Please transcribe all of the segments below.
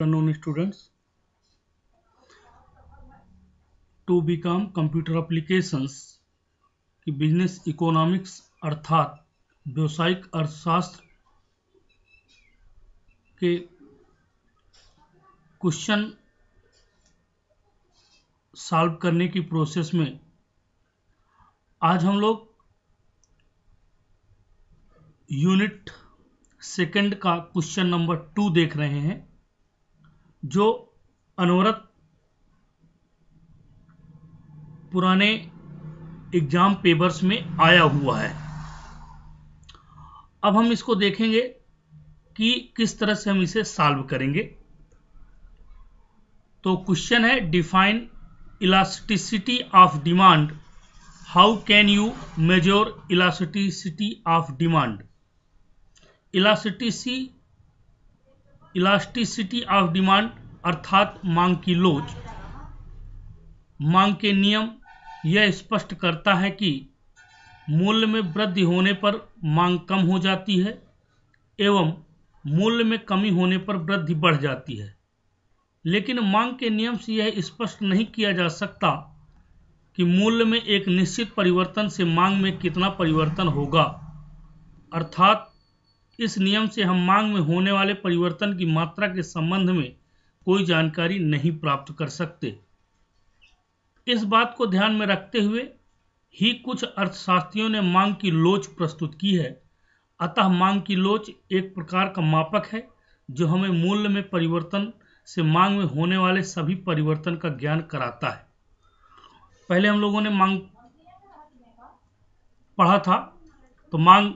afternoon students to become computer applications की business economics अर्थात व्यावसायिक अर्थशास्त्र के क्वेश्चन सॉल्व करने की प्रोसेस में आज हम लोग यूनिट सेकंड का क्वेश्चन नंबर टू देख रहे हैं जो अनवरत पुराने एग्जाम पेपर्स में आया हुआ है अब हम इसको देखेंगे कि किस तरह से हम इसे सॉल्व करेंगे तो क्वेश्चन है define elasticity of demand how can you measure elasticity of demand elasticity elasticity of demand अर्थात मांग की लोच मांग के नियम यह स्पष्ट करता है कि मूल्य में वृद्धि होने पर मांग कम हो जाती है एवं मूल्य में कमी होने पर वृद्धि बढ़ जाती है लेकिन मांग के नियम से यह स्पष्ट नहीं किया जा सकता कि मूल्य में एक निश्चित परिवर्तन से मांग में कितना परिवर्तन होगा अर्थात इस नियम से हम मांग में होने वाले परिवर्तन की मात्रा के संबंध में कोई जानकारी नहीं प्राप्त कर सकते इस बात को ध्यान में रखते हुए ही कुछ अर्थशास्त्रियों ने मांग की लोच प्रस्तुत की है अतः मांग की लोच एक प्रकार का मापक है जो हमें मूल्य में परिवर्तन से मांग में होने वाले सभी परिवर्तन का ज्ञान कराता है पहले हम लोगों ने मांग पढ़ा था तो मांग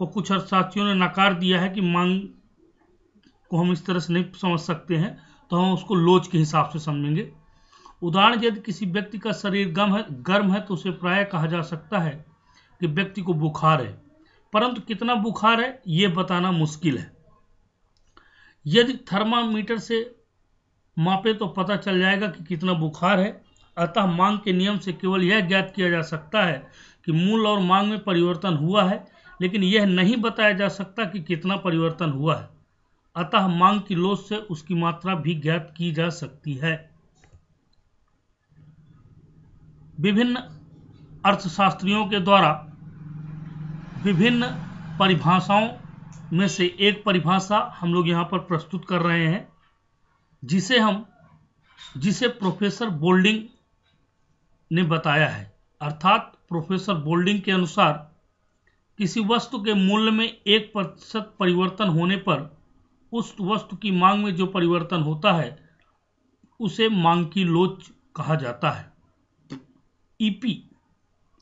को कुछ अर्थशास्त्रियों ने नकार दिया है कि मांग को हम इस तरह से नहीं समझ सकते हैं तो हम उसको लोच के हिसाब से समझेंगे उदाहरण यदि किसी व्यक्ति का शरीर गम है गर्म है तो उसे प्राय कहा जा सकता है कि व्यक्ति को बुखार है परंतु कितना बुखार है ये बताना मुश्किल है यदि थर्मामीटर से मापे तो पता चल जाएगा कि कितना बुखार है अतः मांग के नियम से केवल यह ज्ञात किया जा सकता है कि मूल और मांग में परिवर्तन हुआ है लेकिन यह नहीं बताया जा सकता कि कितना परिवर्तन हुआ है अतः मांग की लोच से उसकी मात्रा भी ज्ञात की जा सकती है विभिन्न अर्थशास्त्रियों के द्वारा विभिन्न परिभाषाओं में से एक परिभाषा हम लोग यहाँ पर प्रस्तुत कर रहे हैं जिसे हम जिसे प्रोफेसर बोल्डिंग ने बताया है अर्थात प्रोफेसर बोल्डिंग के अनुसार किसी वस्तु के मूल्य में एक प्रतिशत परिवर्तन होने पर उस वस्तु की मांग में जो परिवर्तन होता है उसे मांग की लोच कहा जाता है ईपी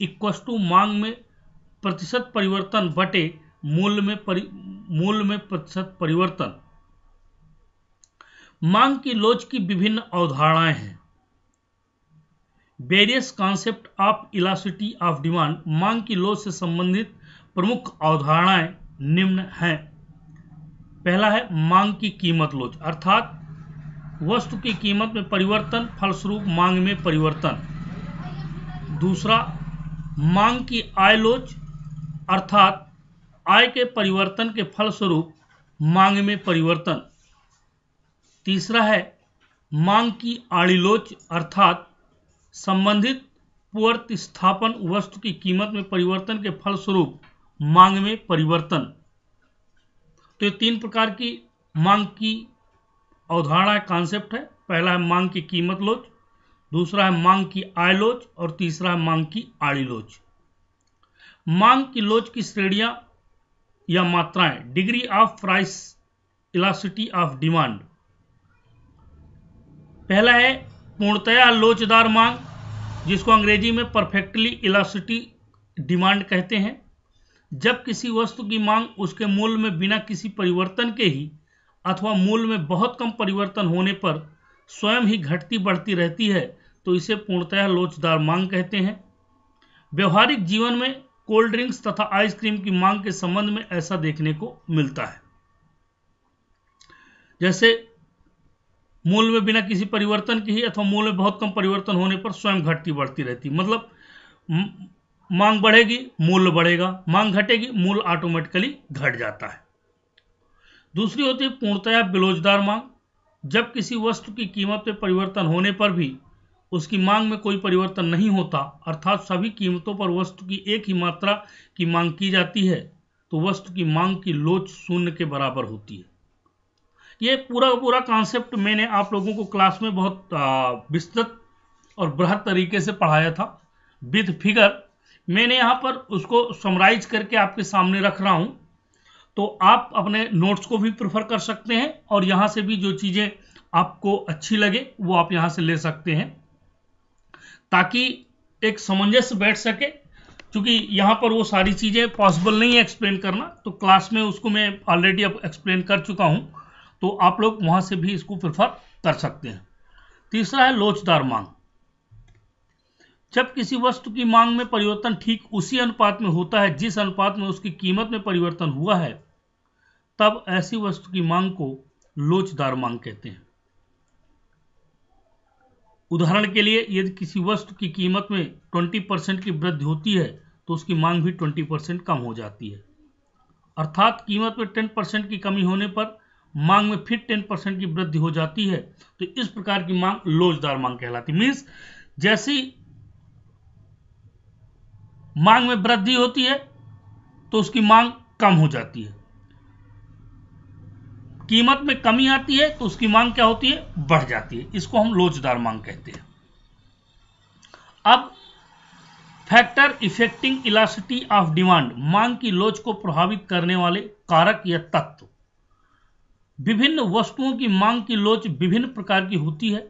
इक्वस्टू टू मांग में प्रतिशत परिवर्तन बटे मूल्य में परि मूल्य में प्रतिशत परिवर्तन मांग की लोच की विभिन्न अवधारणाएं हैं various concept of elasticity of demand मांग की लोच से संबंधित प्रमुख अवधारणाएं निम्न हैं पहला है मांग की कीमत लोच अर्थात वस्तु की कीमत में परिवर्तन फलस्वरूप मांग में परिवर्तन दूसरा मांग की आय लोच अर्थात आय के परिवर्तन के फलस्वरूप मांग में परिवर्तन तीसरा है मांग की आड़िलोच अर्थात संबंधित पुअर्थ स्थापन वस्तु की कीमत में परिवर्तन के फलस्वरूप मांग में परिवर्तन तो ये तीन प्रकार की मांग की अवधारणा कॉन्सेप्ट है पहला है मांग की कीमत लोच दूसरा है मांग की आय लोच और तीसरा है मांग की आड़ी लोच मांग की लोच की श्रेणियां या मात्राएं degree of price elasticity of demand पहला है पूर्णतया लोचदार मांग जिसको अंग्रेजी में परफेक्टली इलासिटी डिमांड कहते हैं जब किसी वस्तु की मांग उसके मूल्य में बिना किसी परिवर्तन के ही अथवा मूल्य में बहुत कम परिवर्तन होने पर स्वयं ही घटती बढ़ती रहती है तो इसे पूर्णतः लोचदार मांग कहते हैं व्यवहारिक जीवन में कोल्ड ड्रिंक्स तथा आइसक्रीम की मांग के संबंध में ऐसा देखने को मिलता है जैसे मूल में बिना किसी परिवर्तन के ही अथवा मूल में बहुत कम परिवर्तन होने पर स्वयं घटती बढ़ती रहती मतलब मांग बढ़ेगी मूल्य बढ़ेगा मांग घटेगी मूल्य ऑटोमेटिकली घट जाता है दूसरी होती है पूर्णतया बिलोजदार मांग जब किसी वस्तु की कीमत में परिवर्तन होने पर भी उसकी मांग में कोई परिवर्तन नहीं होता अर्थात सभी कीमतों पर वस्तु की एक ही मात्रा की मांग की जाती है तो वस्तु की मांग की लोच शून्य के बराबर होती है ये पूरा पूरा कॉन्सेप्ट मैंने आप लोगों को क्लास में बहुत विस्तृत और बृहद तरीके से पढ़ाया था विद फिगर मैंने यहाँ पर उसको समराइज करके आपके सामने रख रहा हूँ तो आप अपने नोट्स को भी प्रेफर कर सकते हैं और यहाँ से भी जो चीज़ें आपको अच्छी लगे वो आप यहाँ से ले सकते हैं ताकि एक समंजस बैठ सके क्योंकि यहाँ पर वो सारी चीज़ें पॉसिबल नहीं है एक्सप्लेन करना तो क्लास में उसको मैं ऑलरेडी अब एक्सप्लेन कर चुका हूँ तो आप लोग वहाँ से भी इसको प्रेफर कर सकते हैं तीसरा है लोचदार मांग जब किसी वस्तु की मांग में परिवर्तन ठीक उसी अनुपात में होता है जिस अनुपात में उसकी कीमत में परिवर्तन हुआ है तब ऐसी वस्तु की मांग को लोचदार मांग कहते हैं उदाहरण के लिए यदि किसी वस्तु की कीमत में 20 परसेंट की वृद्धि होती है तो उसकी मांग भी 20 परसेंट कम हो जाती है अर्थात कीमत में 10 परसेंट की कमी होने पर मांग में फिर 10 परसेंट की वृद्धि हो जाती है तो इस प्रकार की मांग लोचदार मांग कहलाती मीन्स जैसी मांग में वृद्धि होती है तो उसकी मांग कम हो जाती है कीमत में कमी आती है तो उसकी मांग क्या होती है बढ़ जाती है इसको हम लोचदार मांग कहते हैं अब factor affecting elasticity of demand मांग की लोच को प्रभावित करने वाले कारक या तत्व विभिन्न वस्तुओं की मांग की लोच विभिन्न प्रकार की होती है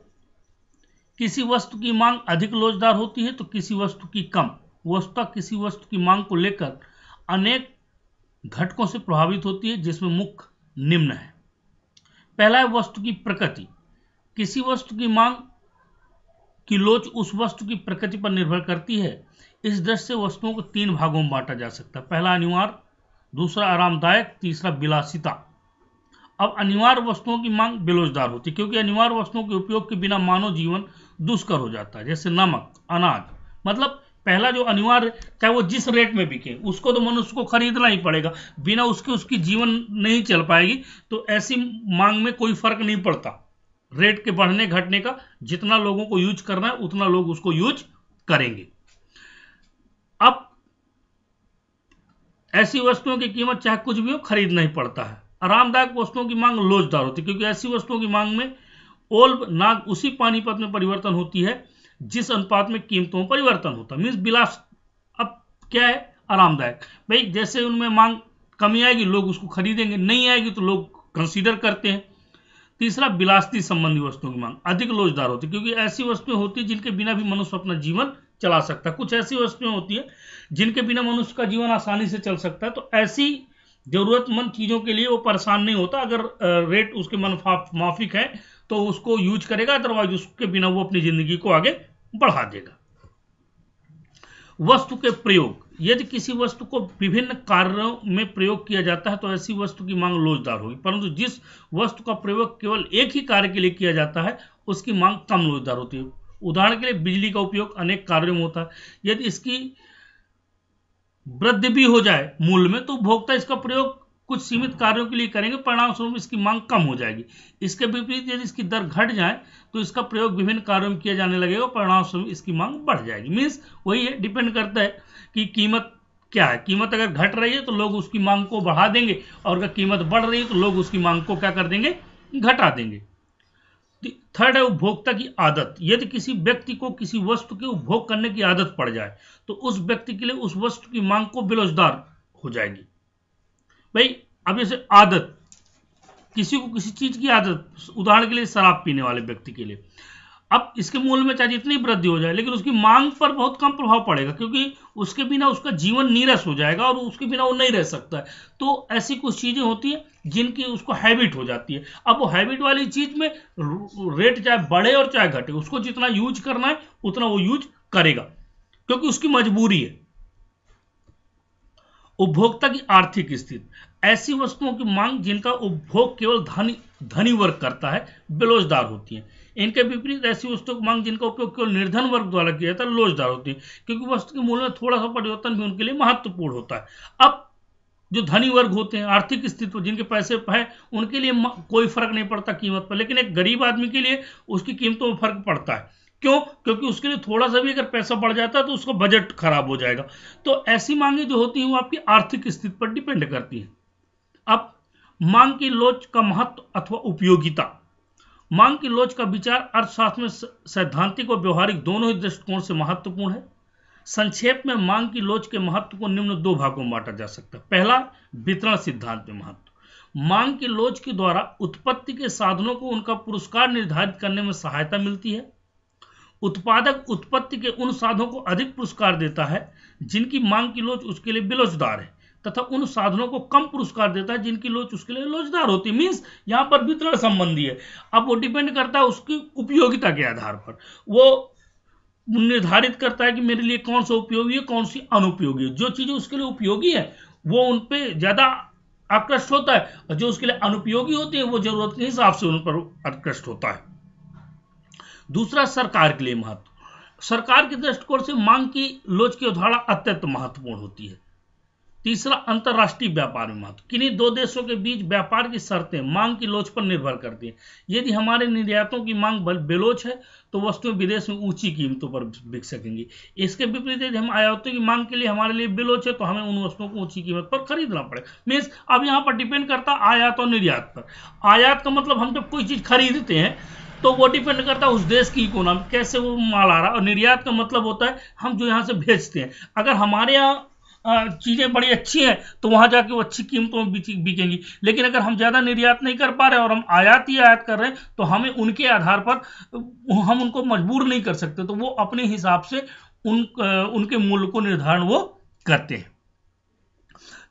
किसी वस्तु की मांग अधिक लोचदार होती है तो किसी वस्तु की कम वस्तुता किसी वस्तु की मांग को लेकर अनेक घटकों से प्रभावित होती है जिसमें मुख्य निम्न है पहला है वस्तु की प्रकृति किसी वस्तु की मांग की लोच उस वस्तु की प्रकृति पर निर्भर करती है इस दृष्टि से वस्तुओं को तीन भागों में बांटा जा सकता है पहला अनिवार्य दूसरा आरामदायक तीसरा विलासिता अब अनिवार्य वस्तुओं की मांग बेलोजदार होती है क्योंकि अनिवार्य वस्तुओं के उपयोग के बिना मानव जीवन दुष्कर हो जाता है जैसे नमक अनाज मतलब पहला जो अनिवार्य चाहे वो जिस रेट में बिके उसको तो मनुष्य को खरीदना ही पड़ेगा बिना उसके उसकी जीवन नहीं चल पाएगी तो ऐसी मांग में कोई फर्क नहीं पड़ता रेट के बढ़ने घटने का जितना लोगों को यूज करना है उतना लोग उसको यूज करेंगे अब ऐसी वस्तुओं की कीमत चाहे कुछ भी हो खरीदना ही पड़ता है आरामदायक वस्तुओं की मांग लोचदार होती है क्योंकि ऐसी वस्तुओं की मांग में ओल्ब नाग उसी पानीपत में परिवर्तन होती है जिस अनुपात में कीमतों में परिवर्तन होता है मीन्स बिलास अब क्या है आरामदायक भाई जैसे उनमें मांग कमी आएगी लोग उसको खरीदेंगे नहीं आएगी तो लोग कंसीडर करते हैं तीसरा बिलासती संबंधी वस्तुओं की मांग अधिक लोजदार होती है क्योंकि ऐसी वस्तुएं होती है जिनके बिना भी मनुष्य अपना जीवन चला सकता है कुछ ऐसी वस्तुएं होती है जिनके बिना मनुष्य का जीवन आसानी से चल सकता है तो ऐसी जरूरतमंद चीज़ों के लिए वो परेशान नहीं होता अगर रेट उसके मनफा माफिक है तो उसको यूज करेगा अदरवाइज उसके बिना वो अपनी जिंदगी को आगे बढ़ा देगा वस्तु के प्रयोग यदि किसी वस्तु को विभिन्न कार्यों में प्रयोग किया जाता है तो ऐसी वस्तु की मांग लोचदार होगी परंतु जिस वस्तु का प्रयोग केवल एक ही कार्य के लिए किया जाता है उसकी मांग कम लोचदार होती है उदाहरण के लिए बिजली का उपयोग अनेक कार्यों में होता है यदि इसकी वृद्धि भी हो जाए मूल में तो उपभोक्ता इसका प्रयोग कुछ सीमित कार्यों के लिए करेंगे परिणाम स्वरूप इसकी मांग कम हो जाएगी इसके विपरीत यदि इसकी दर घट जाए तो इसका प्रयोग विभिन्न कार्यों में किया जाने लगेगा परिणाम स्वरूप इसकी मांग बढ़ जाएगी मीन्स वही है डिपेंड करता है कि कीमत क्या है कीमत अगर घट रही है तो लोग उसकी मांग को बढ़ा देंगे और अगर कीमत बढ़ रही है तो लोग उसकी मांग को क्या कर देंगे घटा देंगे थर्ड है उपभोक्ता की आदत यदि किसी व्यक्ति को किसी वस्तु के उपभोग करने की आदत पड़ जाए तो उस व्यक्ति के लिए उस वस्तु की मांग को बिलोजदार हो जाएगी भाई अब जैसे आदत किसी को किसी चीज की आदत उदाहरण के लिए शराब पीने वाले व्यक्ति के लिए अब इसके मूल में चाहे जितनी वृद्धि हो जाए लेकिन उसकी मांग पर बहुत कम प्रभाव पड़ेगा क्योंकि उसके बिना उसका जीवन नीरस हो जाएगा और उसके बिना वो नहीं रह सकता है तो ऐसी कुछ चीज़ें होती हैं जिनकी उसको हैबिट हो जाती है अब वो हैबिट वाली चीज़ में रेट चाहे बढ़े और चाहे घटे उसको जितना यूज करना है उतना वो यूज करेगा क्योंकि उसकी मजबूरी है उपभोक्ता की आर्थिक स्थिति ऐसी वस्तुओं की मांग जिनका उपभोग केवल धनी धनी वर्ग करता है बेरोजदार होती है इनके विपरीत ऐसी वस्तुओं की मांग जिनका उपयोग केवल निर्धन वर्ग द्वारा किया जाता है लोजदार होती है क्योंकि वस्तु के मूल्य में थोड़ा सा परिवर्तन भी उनके लिए महत्वपूर्ण होता है अब जो धनी वर्ग होते हैं आर्थिक स्थिति जिनके पैसे है उनके लिए कोई फर्क नहीं पड़ता कीमत पर लेकिन एक गरीब आदमी के लिए उसकी कीमतों में फर्क पड़ता है क्यों क्योंकि उसके लिए थोड़ा सा भी अगर पैसा बढ़ जाता है तो उसका बजट खराब हो जाएगा तो ऐसी मांगे जो होती हैं वो आपकी आर्थिक स्थिति पर डिपेंड करती हैं अब मांग की लोच का महत्व अथवा उपयोगिता मांग की लोच का विचार अर्थशास्त्र में सैद्धांतिक और व्यवहारिक दोनों ही दृष्टिकोण से महत्वपूर्ण है संक्षेप में मांग की लोच के महत्व को निम्न दो भागों में बांटा जा सकता है पहला वितरण सिद्धांत में महत्व मांग की लोच के द्वारा उत्पत्ति के साधनों को उनका पुरस्कार निर्धारित करने में सहायता मिलती है उत्पादक उत्पत्ति के उन साधनों को अधिक पुरस्कार देता है जिनकी मांग की लोच उसके लिए बिलोजदार है तथा उन साधनों को कम पुरस्कार देता है जिनकी लोच उसके लिए लोचदार होती है मीन्स यहाँ पर वितरण संबंधी है अब वो डिपेंड करता है उसकी उपयोगिता के आधार पर वो निर्धारित करता है कि मेरे लिए कौन सा उपयोगी है कौन सी अनुपयोगी है जो चीज़ें उसके लिए उपयोगी है वो उन पर ज़्यादा आकृष्ट होता है और जो उसके लिए अनुपयोगी होती है वो जरूरत के हिसाब से उन पर आकृष्ट होता है दूसरा सरकार के लिए महत्व सरकार के दृष्टिकोण से मांग की लोच की अवधारणा अत्यंत महत्वपूर्ण होती है तीसरा अंतर्राष्ट्रीय व्यापार में महत्व किन्हीं दो देशों के बीच व्यापार की शर्तें मांग की लोच पर निर्भर करती हैं यदि हमारे निर्यातों की मांग बेलोच है तो वस्तुएं विदेश में ऊंची कीमतों पर बिक सकेंगी इसके विपरीत यदि हम आयातों की मांग के लिए हमारे लिए बेलोच है तो हमें उन वस्तुओं को ऊंची कीमत पर खरीदना पड़ेगा मीन्स अब यहाँ पर डिपेंड करता है आयात और निर्यात पर आयात का मतलब हम जब कोई चीज़ खरीदते हैं तो वो डिपेंड करता है उस देश की इकोनॉमी कैसे वो माल आ रहा है और निर्यात का मतलब होता है हम जो यहाँ से भेजते हैं अगर हमारे यहाँ चीज़ें बड़ी अच्छी हैं तो वहाँ जाके वो अच्छी कीमतों में बिकेंगी लेकिन अगर हम ज़्यादा निर्यात नहीं कर पा रहे और हम आयात ही आयात कर रहे हैं तो हमें उनके आधार पर हम उनको मजबूर नहीं कर सकते तो वो अपने हिसाब से उन उनके मूल्य को निर्धारण वो करते हैं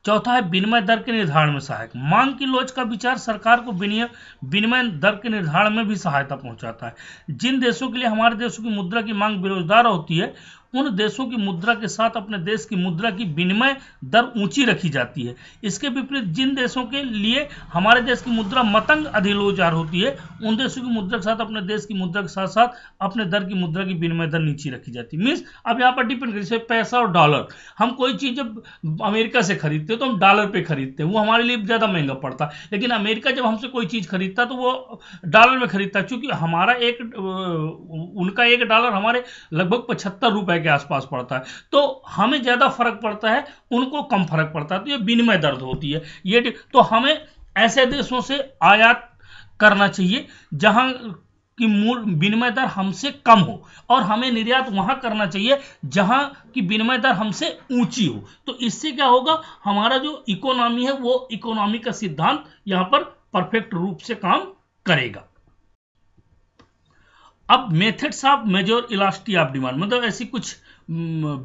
चौथा है विनिमय दर के निर्धारण में सहायक मांग की लोच का विचार सरकार को विनिमय दर के निर्धारण में भी सहायता पहुंचाता है जिन देशों के लिए हमारे देशों की मुद्रा की मांग बेरोजगार होती है उन देशों की मुद्रा के साथ अपने देश की मुद्रा की विनिमय दर ऊंची रखी जाती है इसके विपरीत जिन देशों के लिए हमारे देश की मुद्रा मतंग अधिलोजार होती है उन देशों की मुद्रा के साथ अपने देश की मुद्रा के साथ साथ अपने दर की मुद्रा की विनिमय दर नीचे रखी जाती है मीन्स अब यहाँ पर डिपेंड कर पैसा और डॉलर हम कोई चीज़ जब अमेरिका से खरीदते हैं तो हम डॉलर पर खरीदते हैं वो हमारे लिए ज़्यादा महंगा पड़ता है लेकिन अमेरिका जब हमसे कोई चीज़ खरीदता तो वो डॉलर में खरीदता है चूंकि हमारा एक उनका एक डॉलर हमारे लगभग पचहत्तर रुपए रुपए के आसपास पड़ता है तो हमें ज़्यादा फर्क पड़ता है उनको कम फर्क पड़ता है तो ये विनिमय दर्द होती है ये तो हमें ऐसे देशों से आयात करना चाहिए जहां की मूल विनिमय दर हमसे कम हो और हमें निर्यात वहां करना चाहिए जहां की विनिमय दर हमसे ऊंची हो तो इससे क्या होगा हमारा जो इकोनॉमी है वो इकोनॉमी का सिद्धांत यहां पर परफेक्ट रूप से काम करेगा अब methods of measure elasticity of demand मतलब ऐसी कुछ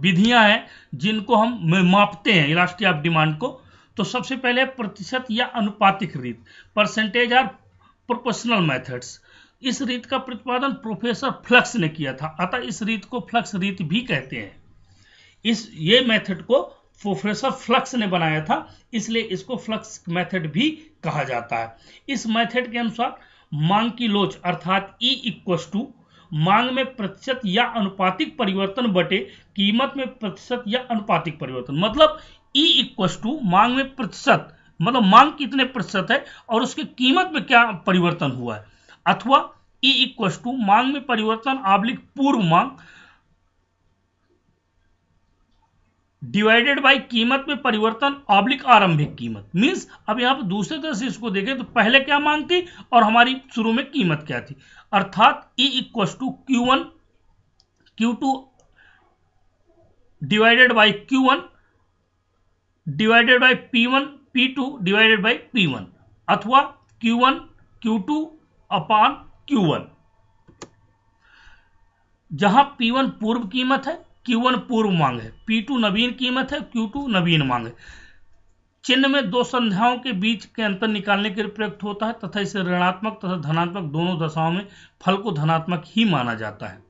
विधियां हैं जिनको हम मापते हैं इलास्टी ऑफ डिमांड को तो सबसे पहले प्रतिशत या अनुपातिक रीत परसेंटेज और प्रोपोर्शनल मेथड्स इस रीत का प्रतिपादन प्रोफेसर फ्लक्स ने किया था अतः इस रीत को फ्लक्स रीत भी कहते हैं इस ये मेथड को प्रोफेसर फ्लक्स ने बनाया था इसलिए इसको फ्लक्स मेथड भी कहा जाता है इस मेथड के अनुसार मांग की लोच अर्थात ई इक्वस टू मांग में प्रतिशत या अनुपातिक परिवर्तन बटे कीमत में प्रतिशत या अनुपातिक परिवर्तन मतलब ई इक्वस टू मांग में प्रतिशत मतलब मांग कितने प्रतिशत है और उसके कीमत में क्या परिवर्तन हुआ है अथवा ई इक्वस टू मांग में परिवर्तन आवलिक पूर्व मांग डिवाइडेड बाय कीमत में परिवर्तन ऑब्लिक आरंभिक कीमत मींस अब यहां पर दूसरे तरह से इसको देखें तो पहले क्या मांग थी और हमारी शुरू में कीमत क्या थी अर्थात E equal to Q one Q two divided by Q one divided by P one P two divided by P one अथवा Q one Q two upon Q one जहां पी वन पूर्व कीमत है Q1 पूर्व मांग है P2 नवीन कीमत है Q2 नवीन मांग है चिन्ह में दो संध्याओं के बीच के अंतर निकालने के लिए प्रयुक्त होता है तथा इसे ऋणात्मक तथा धनात्मक दोनों दशाओं में फल को धनात्मक ही माना जाता है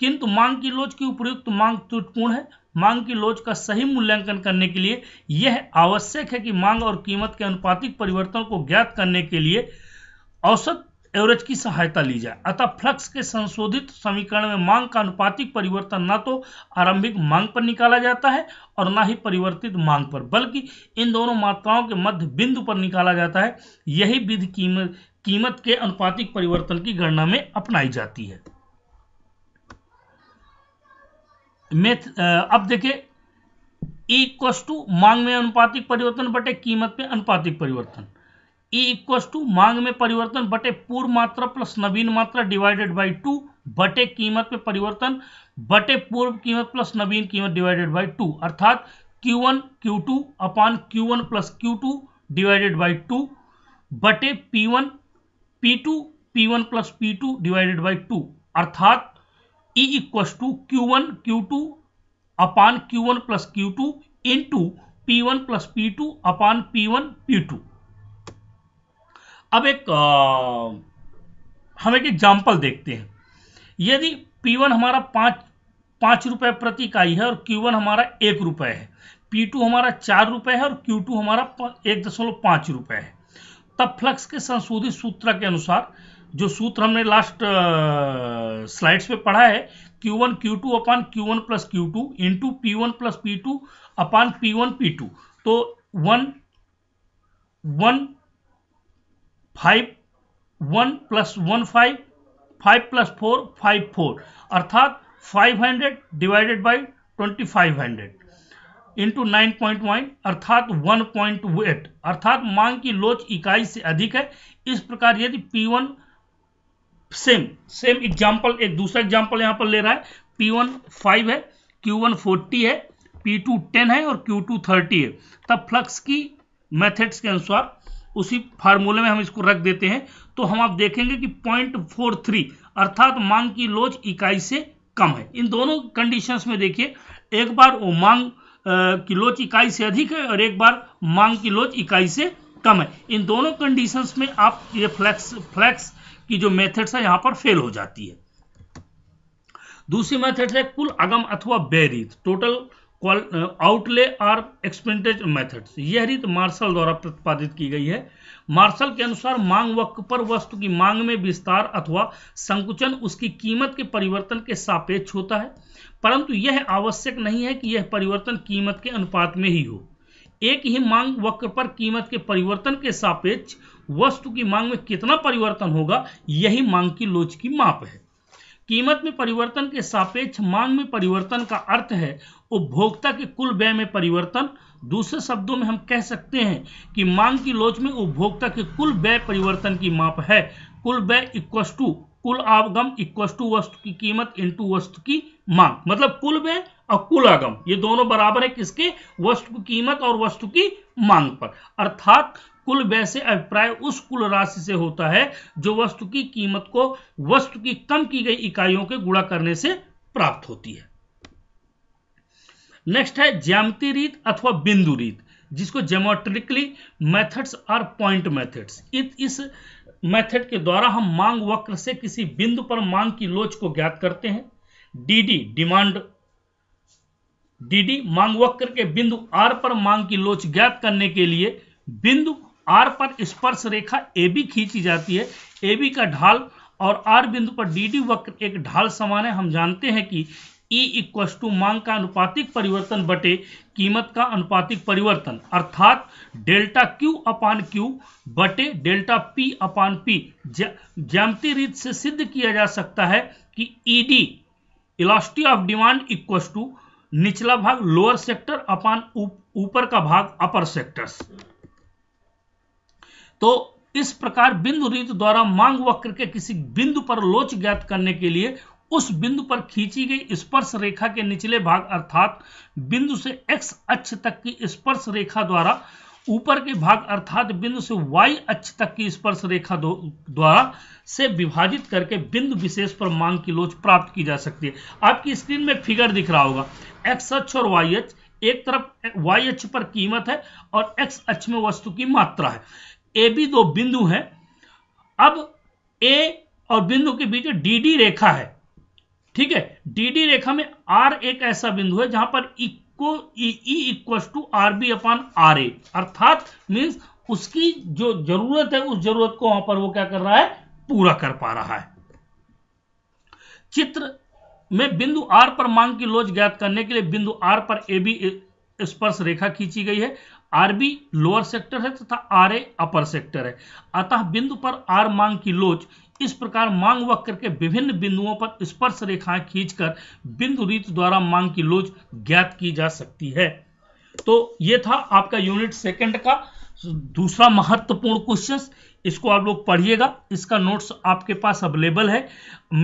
किंतु मांग की लोच की उपयुक्त मांग त्रुटपूर्ण है मांग की लोच का सही मूल्यांकन करने के लिए यह आवश्यक है कि मांग और कीमत के अनुपातिक परिवर्तन को ज्ञात करने के लिए औसत एवरेज की सहायता ली जाए अतः फ्लक्स के संशोधित समीकरण में मांग का अनुपातिक परिवर्तन ना तो आरंभिक मांग पर निकाला जाता है और ना ही परिवर्तित मांग पर बल्कि इन दोनों मात्राओं के मध्य बिंदु पर निकाला जाता है यही विधि कीमत कीमत के अनुपातिक परिवर्तन की गणना में अपनाई जाती है अब देखे इक्व टू मांग में अनुपातिक परिवर्तन बटे कीमत में अनुपातिक परिवर्तन ई इक्व टू मांग में परिवर्तन बटे पूर्व मात्रा प्लस नवीन मात्रा डिवाइडेड बाय टू बटे कीमत में परिवर्तन बटे पूर्व कीमत प्लस नवीन कीमत डिवाइडेड बाय टू अर्थात Q1 one Q two upon Q one plus Q two divided by two बटे P one P two P one plus P two divided by two अर्थात E equal to Q one Q two upon Q one plus Q two into P one plus P two upon P one P two अब एक आ, हम एक example देखते हैं यदि P one हमारा पाँच पाँच रुपये प्रति इकाई है और क्यू वन हमारा एक रुपये है पी टू हमारा चार रुपये है और क्यू टू हमारा एक दशमलव पाँच रुपये है तब फ्लक्स के संशोधित सूत्र के अनुसार जो सूत्र हमने लास्ट स्लाइड्स पे पढ़ा है Q one Q two upon Q one plus Q two into P one plus P two upon P one P two तो one one five one plus one five five plus four five four अर्थात five hundred divided by twenty five hundred into nine point one अर्थात one point eight अर्थात मांग की लोच इकाई से अधिक है इस प्रकार यदि P one same same example एक दूसरा एग्जाम्पल यहाँ पर ले रहा है पी वन फाइव है क्यू वन फोर्टी है पी टू टेन है और क्यू टू थर्टी है तब फ्लक्स की मेथड्स के अनुसार उसी फार्मूले में हम इसको रख देते हैं तो हम आप देखेंगे कि पॉइंट फोर थ्री अर्थात मांग की लोच इकाई से कम है इन दोनों कंडीशंस में देखिए एक बार वो मांग की लोच इकाई से अधिक है और एक बार मांग की लोच इकाई से कम है इन दोनों कंडीशंस में आप ये फ्लैक्स फ्लैक्स की जो मेथड्स है यहाँ पर फेल हो जाती है दूसरी मेथड है कुल अगम अथवा बेरीत total outlay or expenditure methods यह रीत मार्शल द्वारा प्रतिपादित की गई है मार्शल के अनुसार मांग वक्त पर वस्तु की मांग में विस्तार अथवा संकुचन उसकी कीमत के परिवर्तन के सापेक्ष होता है परंतु यह आवश्यक नहीं है कि यह परिवर्तन कीमत के अनुपात में ही हो एक ही मांग वक्र पर कीमत के परिवर्तन के सापेक्ष वस्तु की मांग में कितना परिवर्तन होगा यही मांग की लोच की माप है कीमत में परिवर्तन के सापेक्ष मांग में परिवर्तन का अर्थ है उपभोक्ता के कुल व्यय में परिवर्तन दूसरे शब्दों में हम कह सकते हैं कि मांग की लोच में उपभोक्ता के कुल व्यय परिवर्तन की माप है कुल व्यय इक्वस टू कुल आगम इक्वस टू वस्तु की कीमत इंटू वस्तु की मांग मतलब कुल व्यय और कुल आगम ये दोनों बराबर है किसके वस्तु की कीमत और वस्तु की मांग पर अर्थात कुल व्यय से अभिप्राय उस कुल राशि से होता है जो वस्तु की कीमत को वस्तु की कम की गई इकाइयों के गुणा करने से प्राप्त होती है नेक्स्ट है ज्यामती रीत अथवा बिंदु रीत जिसको जेमोट्रिकली मेथड्स और पॉइंट मेथड्स इस मेथड के द्वारा हम मांग वक्र से किसी बिंदु पर मांग की लोच को ज्ञात करते हैं डीडी डिमांड डीडी मांग वक्र के बिंदु आर पर मांग की लोच ज्ञात करने के लिए बिंदु आर पर स्पर्श रेखा ए बी खींची जाती है ए बी का ढाल और आर बिंदु पर डी डी वक्र एक ढाल समान है हम जानते हैं कि ई इक्व टू मांग का अनुपातिक परिवर्तन बटे कीमत का अनुपातिक परिवर्तन अर्थात डेल्टा क्यू अपान क्यू बटे डेल्टा पी अपान पी जमती रीत से सिद्ध किया जा सकता है कि E D elasticity of demand equal to निचला भाग लोअर सेक्टर अपान ऊपर उप, का भाग अपर सेक्टर्स तो इस प्रकार बिंदु रीत द्वारा मांग वक्र के किसी बिंदु पर लोच ज्ञात करने के लिए उस बिंदु पर खींची गई स्पर्श रेखा के निचले भाग अर्थात बिंदु से x अक्ष तक की स्पर्श रेखा द्वारा ऊपर के भाग अर्थात बिंदु से y अक्ष तक की स्पर्श रेखा द्वारा से विभाजित करके बिंदु विशेष पर मांग की लोच प्राप्त की जा सकती है आपकी स्क्रीन में फिगर दिख रहा होगा एक्स अक्ष और वाई अक्ष एक तरफ y अक्ष पर कीमत है और x अक्ष में वस्तु की मात्रा है ए बी दो बिंदु हैं अब ए और बिंदु के बीच डी डी रेखा है ठीक है डी डी रेखा में आर एक ऐसा बिंदु है जहां पर equal equal to R B upon R A अर्थात मीन्स उसकी जो जरूरत है उस जरूरत को वहां पर वो क्या कर रहा है पूरा कर पा रहा है चित्र में बिंदु आर पर मांग की लोच ज्ञात करने के लिए बिंदु आर पर ए बी स्पर्श रेखा खींची गई है आरबी लोअर सेक्टर है तथा आर ए अपर सेक्टर है अतः बिंदु पर आर मांग की लोच इस प्रकार मांग वक्र के विभिन्न बिंदुओं पर स्पर्श रेखाएं खींचकर बिंदु रीत द्वारा मांग की लोच ज्ञात की जा सकती है तो यह था आपका यूनिट सेकंड का दूसरा महत्वपूर्ण क्वेश्चन इसको आप लोग पढ़िएगा इसका नोट्स आपके पास अवेलेबल है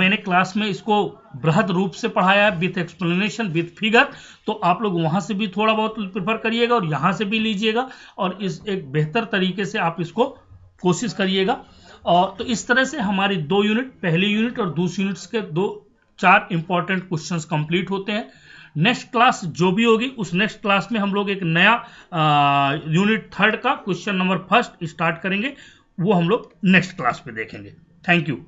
मैंने क्लास में इसको बृहद रूप से पढ़ाया है विथ एक्सप्लेनेशन विथ फिगर तो आप लोग वहाँ से भी थोड़ा बहुत प्रिफर करिएगा और यहाँ से भी लीजिएगा और इस एक बेहतर तरीके से आप इसको कोशिश करिएगा और तो इस तरह से हमारी दो यूनिट पहली यूनिट और दूसरी यूनिट्स के दो चार इंपॉर्टेंट क्वेश्चन कंप्लीट होते हैं नेक्स्ट क्लास जो भी होगी उस नेक्स्ट क्लास में हम लोग एक नया यूनिट थर्ड का क्वेश्चन नंबर फर्स्ट स्टार्ट करेंगे वो हम लोग नेक्स्ट क्लास में देखेंगे थैंक यू